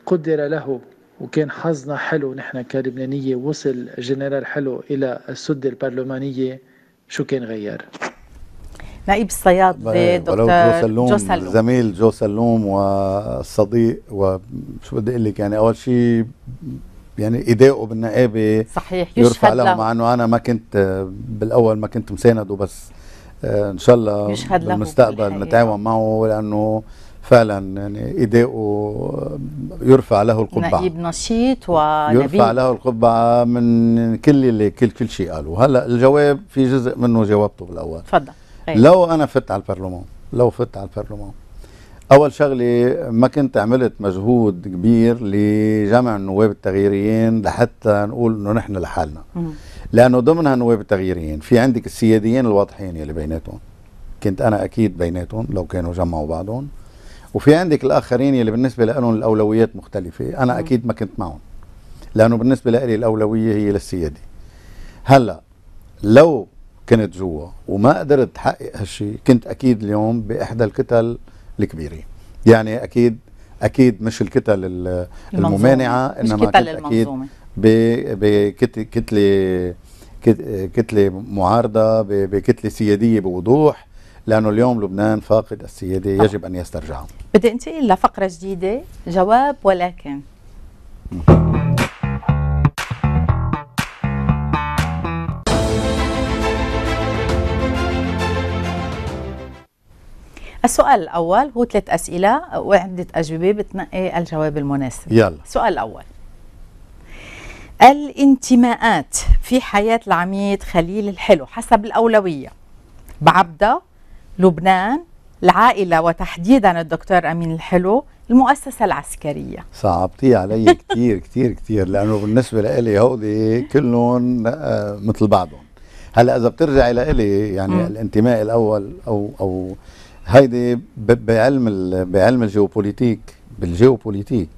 قدر له وكان حظنا حلو نحن كلبنانية وصل جنرال حلو إلى السدة البرلمانية شو كان غير نائب الصياد دكتور جو, جو سلوم زميل جو سلوم والصديق وشو بدي اقول لك يعني اول شيء يعني ايدائه بالنقابه صحيح يرفع له مع انه انا ما كنت بالاول ما كنت مسانده بس آه، ان شاء الله بالمستقبل نتعاون معه لانه فعلا يعني إيديقه يرفع له القبعة نقيب نشيط ونبيل يرفع له القبعة من كل اللي كل كل شيء قالوا هلا الجواب في جزء منه جاوبته بالأول تفضل طيب. لو أنا فت على البرلمان لو فت على البرلمان أول شغلة ما كنت عملت مجهود كبير لجمع النواب التغييريين لحتى نقول إنه نحن لحالنا لأنه ضمن هالنواب التغييريين في عندك السياديين الواضحين يلي بيناتهم كنت أنا أكيد بيناتهم لو كانوا جمعوا بعضهم وفي عندك الاخرين اللي بالنسبه لهم الاولويات مختلفه انا اكيد ما كنت معهم لانه بالنسبه لي الاولويه هي للسياده هلا لو كنت جوا وما قدرت حقق هالشيء كنت اكيد اليوم باحدى الكتل الكبيره يعني اكيد اكيد مش الكتل الممانعه انما كتل اكيد بكتله كتله معارضه بكتله سياديه بوضوح لانه اليوم لبنان فاقد السياده يجب ان يسترجعها بدي انتقل لفقره جديده جواب ولكن السؤال الأول هو ثلاث أسئلة وعدة أجوبة بتنقي الجواب المناسب يلا السؤال الأول الانتماءات في حياة العميد خليل الحلو حسب الأولوية بعبدة لبنان العائله وتحديدا الدكتور امين الحلو المؤسسه العسكريه صعبتي علي كثير كثير كثير لانه بالنسبه لإلي هودي كلهم آه، مثل بعضهم هلا اذا بترجعي لإلي يعني م. الانتماء الاول او او هيدي بعلم بعلم الجيوبوليتيك بالجيوبوليتيك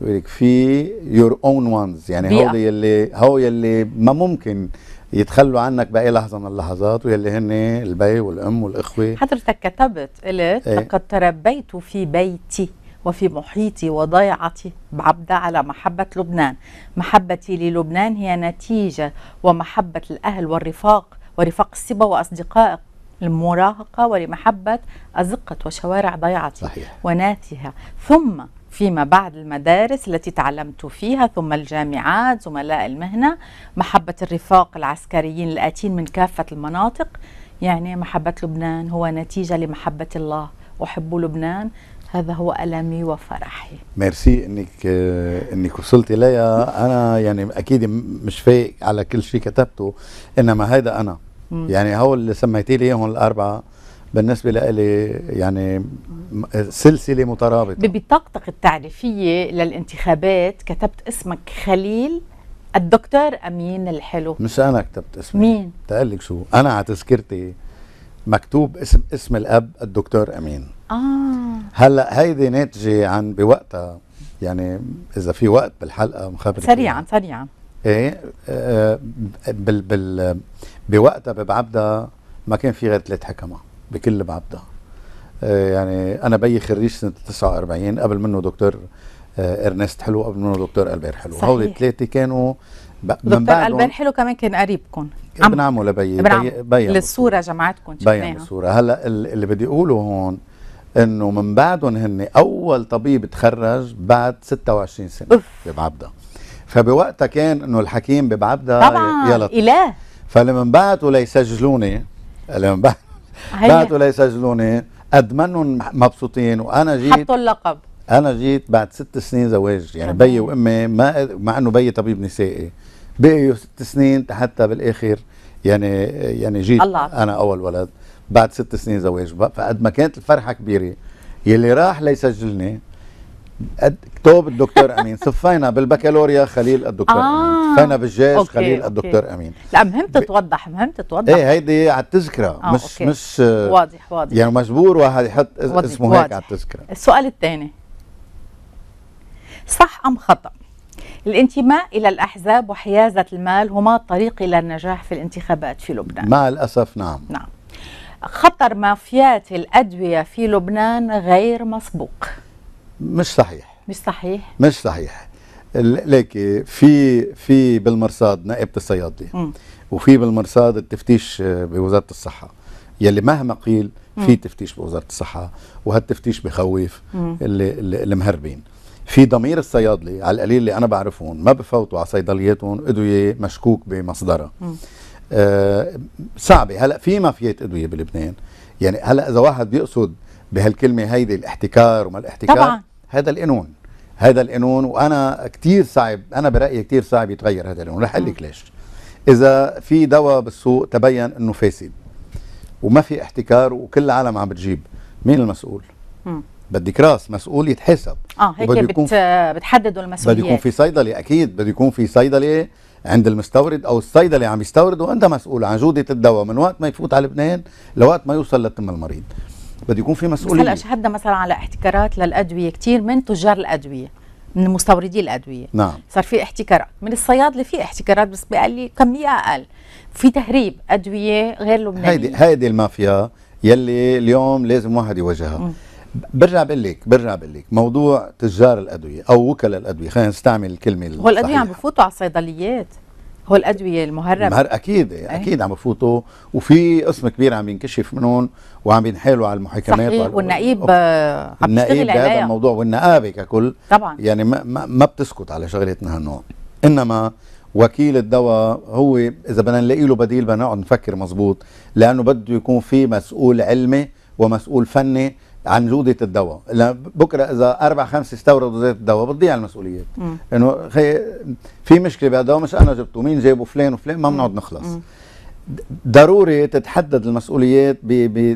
بيقول لك في يور اون وانز يعني هو يلي هو يلي ما ممكن يتخلوا عنك باي لحظه من اللحظات واللي هن البي والام والاخوه حضرتك كتبت قلت ايه؟ لقد تربيت في بيتي وفي محيطي وضيعتي بعبدة على محبة لبنان محبتي للبنان هي نتيجة ومحبة الأهل والرفاق ورفاق السبا وأصدقاء المراهقة ولمحبة أزقة وشوارع ضيعتي صحيح. وناتها ثم فيما بعد المدارس التي تعلمت فيها ثم الجامعات زملاء المهنة محبة الرفاق العسكريين الآتين من كافة المناطق يعني محبة لبنان هو نتيجة لمحبة الله أحب لبنان هذا هو ألمي وفرحي ميرسي انك انك وصلت إلي انا يعني اكيد مش فايق على كل شيء كتبته انما هيدا انا يعني هو اللي سميتي لي اياهم الاربعه بالنسبة لي يعني سلسلة مترابطة ببطاقتك التعريفية للانتخابات كتبت اسمك خليل الدكتور أمين الحلو مش أنا كتبت اسمي مين؟ تقلك شو أنا على تذكرتي مكتوب اسم اسم الأب الدكتور أمين آه هلا هيدي ناتجة عن بوقتها يعني إذا في وقت بالحلقة مخبرك سريعا سريعا ايه آه بال بال بوقتها ببعبدا ما كان في غير ثلاث حكمه بكل بعبدا آه، يعني انا بي خريج سنه 49 قبل منه دكتور آه، ارنست حلو قبل منه دكتور البير حلو هول الثلاثه كانوا دكتور البير حلو كمان كان قريبكم ابن عمه لبي بي, للصوره جماعتكم بي الصوره هلا اللي بدي اقوله هون انه من بعدهم هن اول طبيب تخرج بعد 26 سنه ببعبدا فبوقتها كان انه الحكيم ببعبدا طبعا يلا اله فلمن بعده ليسجلوني لمن بعتوا بعتوا ليسجلوني قد منهم مبسوطين وانا جيت حطوا اللقب انا جيت بعد ست سنين زواج يعني بيي وامي ما مع انه بيي طبيب نسائي بقيوا ست سنين حتى بالاخر يعني يعني جيت الله. انا اول ولد بعد ست سنين زواج فقد ما كانت الفرحه كبيره يلي راح ليسجلني توب الدكتور امين صفينا بالبكالوريا خليل الدكتور آه. امين صفينا بالجيش أوكي. خليل الدكتور أوكي. امين لا مهم تتوضح مهم تتوضح ايه هيدي على التذكره آه. مش أوكي. مش واضح واضح يعني مجبور واحد يحط اسمه واضح. هيك على التذكره السؤال الثاني صح ام خطا الانتماء الى الاحزاب وحيازه المال هما الطريق الى النجاح في الانتخابات في لبنان مع الاسف نعم نعم خطر مافيات الادويه في لبنان غير مسبوق مش صحيح مش صحيح مش صحيح ليكي في في بالمرصاد نائبه الصيادله وفي بالمرصاد التفتيش بوزاره الصحه يلي مهما قيل في تفتيش بوزاره الصحه وهالتفتيش بخوف اللي اللي مهربين في ضمير الصيادلي على القليل اللي انا بعرفهم ما بفوتوا على صيدلياتهم ادويه مشكوك بمصدرها آه صعبه هلا في مافيات ادويه بلبنان يعني هلا اذا واحد بيقصد بهالكلمه هيدي الاحتكار وما الاحتكار طبعا هذا القانون هذا القانون وانا كثير صعب انا برايي كثير صعب يتغير هذا القانون رح لك ليش اذا في دواء بالسوق تبين انه فاسد وما في احتكار وكل العالم عم بتجيب مين المسؤول بدك بدي كراس مسؤول يتحسب اه هيك يكون بتحددوا المسؤوليات بده يكون في صيدلي اكيد بده يكون في صيدلي عند المستورد او الصيدلي عم يستورد وانت مسؤول عن جوده الدواء من وقت ما يفوت على لبنان لوقت ما يوصل لتم المريض بده يكون في مسؤوليه هلا شهدنا مثلا على احتكارات للادويه كثير من تجار الادويه من مستوردي الادويه نعم صار في احتكارات من الصيادله في احتكارات بس بقلي كميه اقل في تهريب ادويه غير لبنانيه هيدي هيدي المافيا يلي اليوم لازم واحد يواجهها برجع بقول لك برجع بقول لك موضوع تجار الادويه او وكلاء الادويه خلينا نستعمل الكلمه هو الادويه عم بفوتوا على الصيدليات هو الادويه المهربه مهر اكيد إيه؟ اكيد عم بفوتوا وفي قسم كبير عم ينكشف منهم وعم ينحالوا على المحاكمات صحيح والنقيب عم النقيب بهذا الموضوع والنقابه ككل طبعا يعني ما, ما بتسكت على شغله من هالنوع انما وكيل الدواء هو اذا بدنا نلاقي له بديل بدنا نقعد نفكر مزبوط لانه بده يكون في مسؤول علمي ومسؤول فني عن جوده الدواء بكره اذا اربع خمسة استوردوا زيت الدواء بتضيع المسؤوليات إنه خي في مشكله الدواء مش انا جبته مين جابه فلان وفلان ما بنقعد نخلص مم. ضروري تتحدد المسؤوليات ب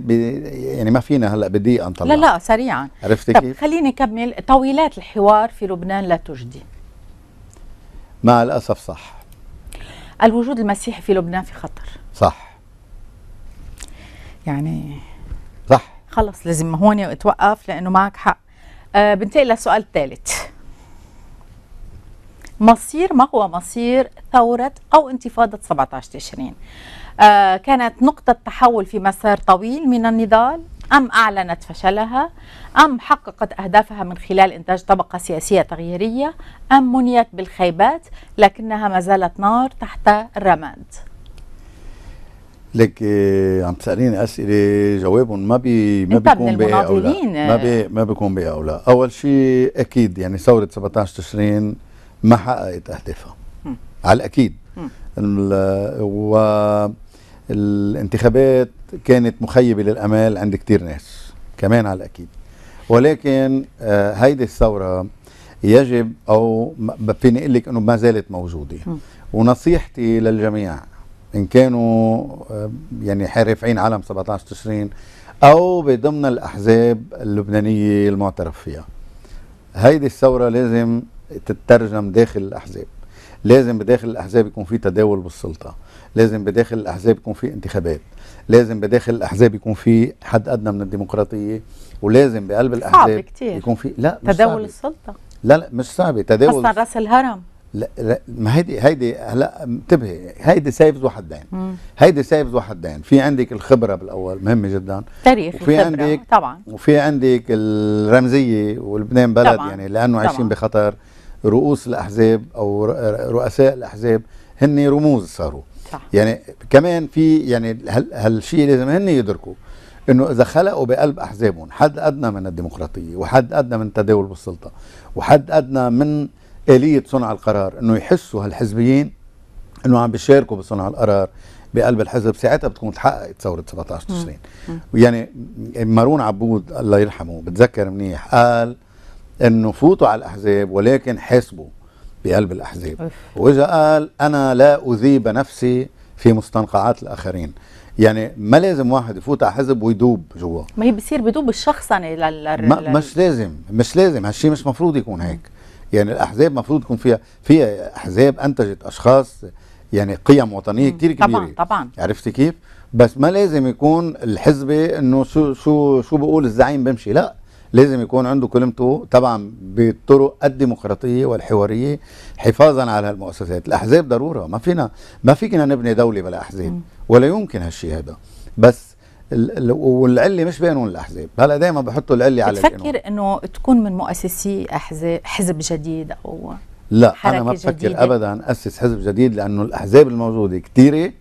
ب يعني ما فينا هلا بدقيقه نطلع لا لا سريعا عرفتي كيف؟ خليني كمل طويلات الحوار في لبنان لا تجدي مع الاسف صح الوجود المسيحي في لبنان في خطر صح يعني خلص لازم هون اتوقف لانه معك حق آه بنتقل للسؤال الثالث مصير ما هو مصير ثورة أو انتفاضة 17 تشرين آه كانت نقطة تحول في مسار طويل من النضال أم أعلنت فشلها أم حققت أهدافها من خلال إنتاج طبقة سياسية تغييرية أم منيت بالخيبات لكنها ما زالت نار تحت الرماد لك آه، عم تساليني اسئله جوابهم ما بي ما بيكون بقى او لا ما بي ما بيكون بقى او لا اول شيء اكيد يعني ثوره 17 تشرين ما حققت اهدافها على الاكيد والانتخابات كانت مخيبه للامال عند كثير ناس كمان على الاكيد ولكن آه، هيدي الثوره يجب او فيني اقول لك انه ما زالت موجوده ونصيحتي للجميع ان كانوا آه، يعني رافعين علم 17 تشرين او بضمن الاحزاب اللبنانيه المعترف فيها هيدي الثوره لازم تترجم داخل الاحزاب لازم بداخل الاحزاب يكون في تداول بالسلطه لازم بداخل الاحزاب يكون في انتخابات لازم بداخل الاحزاب يكون في حد ادنى من الديمقراطيه ولازم بقلب الاحزاب صعب كتير. يكون في لا مش تداول السلطه لا لا مش صعبه تداول خاصه راس الهرم لا لا ما هيدي هيدي هلا انتبهي هيدي سيفز وحدين هيدي سيفز وحدين في عندك الخبره بالاول مهمه جدا تاريخ وفي الخبرة. عندك طبعا وفي عندك الرمزيه ولبنان بلد طبعا. يعني لانه عايشين بخطر رؤوس الاحزاب او رؤساء الاحزاب هن رموز صاروا صح. يعني كمان في يعني هالشيء لازم هن يدركوا انه اذا خلقوا بقلب احزابهم حد ادنى من الديمقراطيه وحد ادنى من التداول بالسلطه وحد ادنى من آلية صنع القرار انه يحسوا هالحزبيين انه عم بيشاركوا بصنع القرار بقلب الحزب ساعتها بتكون تحققت ثورة 17 تشرين يعني مارون عبود الله يرحمه بتذكر منيح قال انه فوتوا على الاحزاب ولكن حاسبوا بقلب الاحزاب واذا قال انا لا اذيب نفسي في مستنقعات الاخرين يعني ما لازم واحد يفوت على حزب ويدوب جوا ما هي بصير بدوب الشخصنه يعني لل... مش لازم مش لازم هالشيء مش مفروض يكون هيك يعني الاحزاب المفروض يكون فيها في احزاب انتجت اشخاص يعني قيم وطنيه كثير كبيره طبعا طبعا عرفتي كيف بس ما لازم يكون الحزب انه شو شو شو بقول الزعيم بمشي لا لازم يكون عنده كلمته طبعا بالطرق الديمقراطيه والحواريه حفاظا على هالمؤسسات الاحزاب ضروره ما فينا ما فينا نبني دوله بلا احزاب ولا يمكن هالشيء هذا بس والعلي مش بينهم الاحزاب هلا دائما بحطوا العلي على بتفكر انه تكون من مؤسسي احزاب حزب جديد او لا حركة انا ما بفكر جديدة. ابدا اسس حزب جديد لانه الاحزاب الموجوده كثيره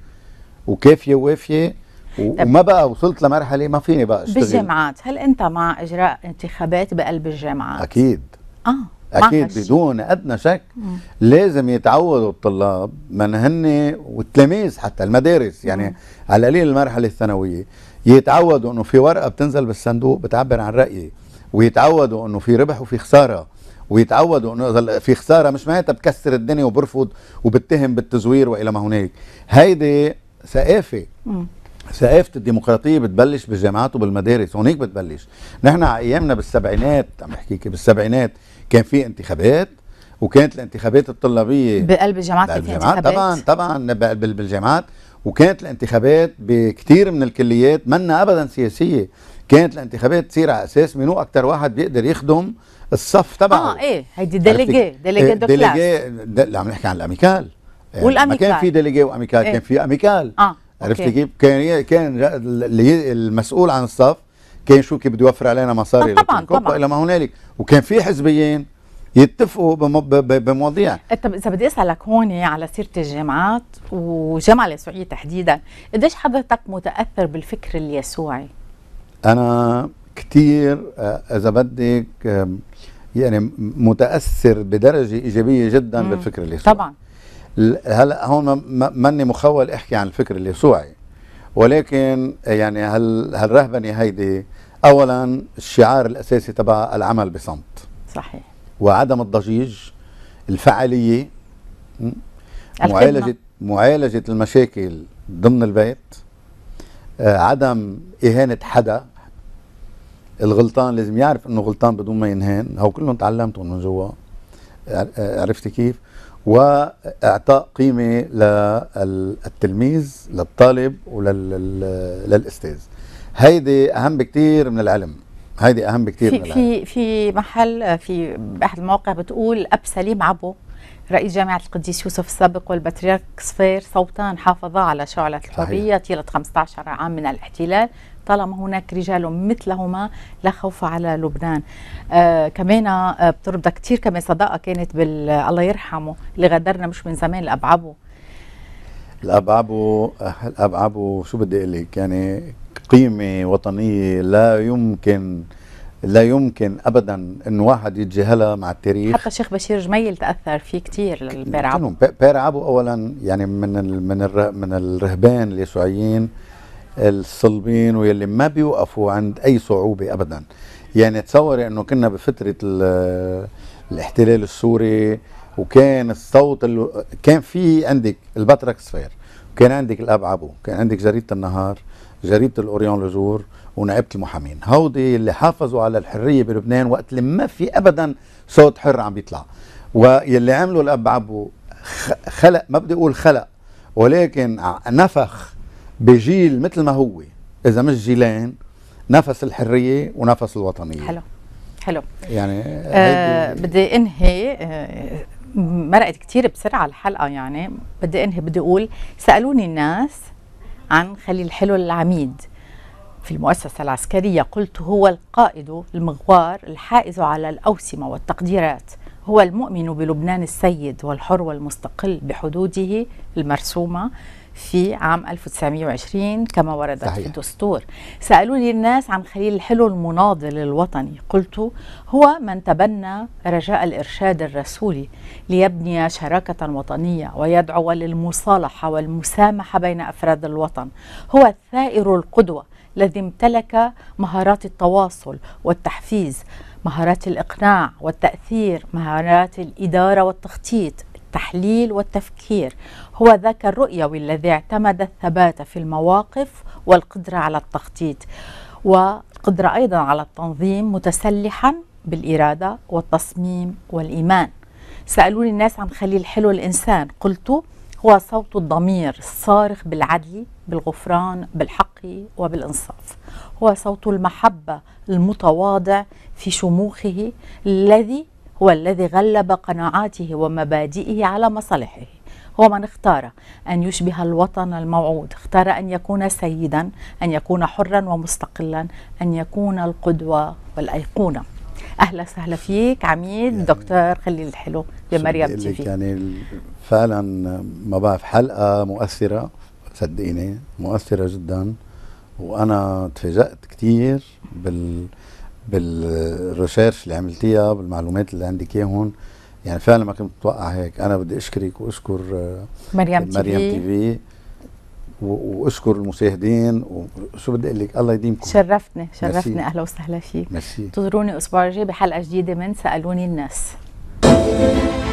وكافيه ووافيه وما بقى وصلت لمرحله ما فيني بقى اشتغل بالجامعات هل انت مع اجراء انتخابات بقلب الجامعات اكيد اه اكيد بدون ادنى شك مم. لازم يتعودوا الطلاب من هن والتلاميذ حتى المدارس يعني مم. على قليل المرحله الثانويه يتعودوا انه في ورقه بتنزل بالصندوق بتعبر عن رايي ويتعودوا انه في ربح وفي خساره ويتعودوا انه اذا في خساره مش معناتها بكسر الدنيا وبرفض وبتهم بالتزوير والى ما هنالك هيدي ثقافه ثقافة الديمقراطية بتبلش بالجامعات وبالمدارس هونيك بتبلش نحن على أيامنا بالسبعينات عم بحكيك بالسبعينات كان في انتخابات وكانت الانتخابات الطلابية بقلب الجامعات بقلب الجامعات طبعا طبعا بالجامعات وكانت الانتخابات بكتير من الكليات منا ابدا سياسيه كانت الانتخابات تصير على اساس منو اكثر واحد بيقدر يخدم الصف تبعه اه ايه هيدي ديليجي ديليجي إيه، دو ديليجي لا عم نحكي عن الاميكال والاميكال آه، ما كان في ديليجي واميكال إيه؟ كان في اميكال اه عرفتي كيف؟ كان كان المسؤول عن الصف كان شو كيف بده يوفر علينا مصاري طبعا طبعا الى ما هنالك وكان في حزبيين يتفقوا بمواضيع طب اذا بدي اسالك هون على سيره الجامعات والجامعه اليسوعيه تحديدا قديش حضرتك متاثر بالفكر اليسوعي انا كثير آه، اذا بدك يعني متاثر بدرجه ايجابيه جدا مم. بالفكر اليسوعي طبعا هلا هون ماني مخول احكي عن الفكر اليسوعي ولكن آه، يعني هل هالرهبنه هيدي اولا الشعار الاساسي تبع العمل بصمت صحيح وعدم الضجيج الفعالية معالجة معالجة المشاكل ضمن البيت آه، عدم إهانة حدا الغلطان لازم يعرف انه غلطان بدون ما ينهان هو كلهم تعلمتهم من جوا آه، عرفت كيف واعطاء قيمه للتلميذ للطالب وللاستاذ هيدي اهم بكتير من العلم هذه اهم بكثير في في, في محل في احد المواقع بتقول اب سليم عبو رئيس جامعة القديس يوسف السابق والبطريرك صفير صوتان حافظا على شعلة الحرية طيلة 15 عام من الاحتلال طالما هناك رجال مثلهما لا خوف على لبنان آه كمان آه بترضى كثير كمان صداقة كانت بال الله يرحمه اللي غادرنا مش من زمان الأب عبو الأب عبو الأب عبو شو بدي أقول لك يعني قيمة وطنية لا يمكن لا يمكن ابدا انه واحد يتجاهلها مع التاريخ حتى الشيخ بشير جميل تاثر فيه كثير بير عبو بير عبو اولا يعني من من من الرهبان اليسوعيين الصلبين واللي ما بيوقفوا عند اي صعوبه ابدا يعني تصوري انه كنا بفتره الاحتلال السوري وكان الصوت كان في عندك البطرك سفير وكان عندك الاب عبو كان عندك جريده النهار جريده الاوريون لجور ونائبه المحامين هودي اللي حافظوا على الحريه بلبنان وقت اللي ما في ابدا صوت حر عم بيطلع واللي عملوا الاب عبو خلق ما بدي اقول خلق ولكن نفخ بجيل مثل ما هو اذا مش جيلين نفس الحريه ونفس الوطنيه حلو حلو يعني أه بدي انهي آه، مرقت كثير بسرعه الحلقه يعني بدي انهي بدي اقول سالوني الناس عن خليل حلو العميد في المؤسسة العسكرية قلت هو القائد المغوار الحائز على الأوسمة والتقديرات هو المؤمن بلبنان السيد والحر والمستقل بحدوده المرسومة في عام 1920 كما وردت صحيح. في الدستور سألوني الناس عن خليل الحلو المناضل الوطني قلت هو من تبنى رجاء الإرشاد الرسولي ليبني شراكة وطنية ويدعو للمصالحة والمسامحة بين أفراد الوطن هو الثائر القدوة الذي امتلك مهارات التواصل والتحفيز مهارات الإقناع والتأثير مهارات الإدارة والتخطيط التحليل والتفكير هو ذاك الرؤيوي الذي اعتمد الثبات في المواقف والقدرة على التخطيط والقدرة أيضا على التنظيم متسلحا بالإرادة والتصميم والإيمان سألوني الناس عن خليل حلو الإنسان قلت هو صوت الضمير الصارخ بالعدل بالغفران بالحق وبالإنصاف هو صوت المحبة المتواضع في شموخه الذي هو الذي غلب قناعاته ومبادئه على مصالحه هو من اختار أن يشبه الوطن الموعود اختار أن يكون سيدا أن يكون حرا ومستقلا أن يكون القدوة والأيقونة اهلا وسهلا فيك عميد يعني دكتور خليل الحلو بمريم تي في يعني فعلا ما بعرف حلقه مؤثره صدقيني مؤثره جدا وانا تفاجات كثير بال بالريسيرش اللي عملتيها بالمعلومات اللي عندك اياهم يعني فعلا ما كنت متوقع هيك انا بدي اشكرك واشكر آه، مريم مريم تي في واشكر المشاهدين وشو بدي اقول لك الله يديمكم شرفتني شرفتني اهلا وسهلا فيك ميرسي انتظروني اسبوع الجاي بحلقه جديده من سالوني الناس